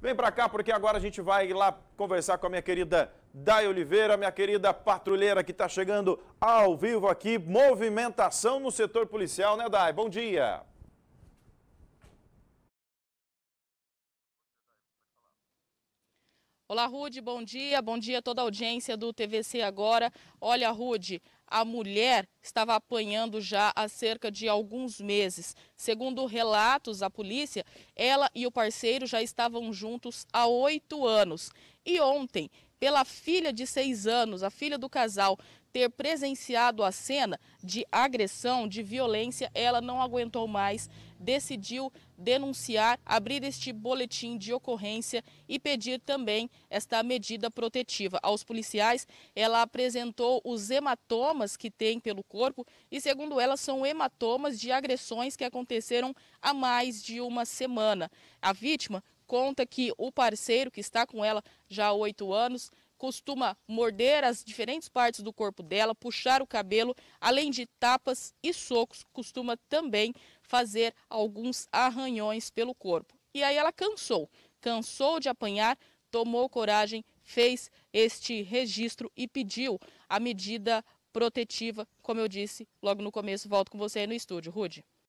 Vem para cá porque agora a gente vai lá conversar com a minha querida Dai Oliveira, minha querida patrulheira que está chegando ao vivo aqui. Movimentação no setor policial, né, Dai? Bom dia. Olá, Rude, bom dia. Bom dia a toda a audiência do TVC agora. Olha, Rude, a mulher estava apanhando já há cerca de alguns meses. Segundo relatos da polícia, ela e o parceiro já estavam juntos há oito anos. E ontem, pela filha de seis anos, a filha do casal, ter presenciado a cena de agressão, de violência, ela não aguentou mais, decidiu denunciar, abrir este boletim de ocorrência e pedir também esta medida protetiva aos policiais. Ela apresentou os hematomas que tem pelo corpo e, segundo ela, são hematomas de agressões que aconteceram há mais de uma semana. A vítima conta que o parceiro que está com ela já há oito anos costuma morder as diferentes partes do corpo dela, puxar o cabelo, além de tapas e socos, costuma também fazer alguns arranhões pelo corpo. E aí ela cansou, cansou de apanhar, tomou coragem, fez este registro e pediu a medida protetiva, como eu disse logo no começo. Volto com você aí no estúdio, Rude.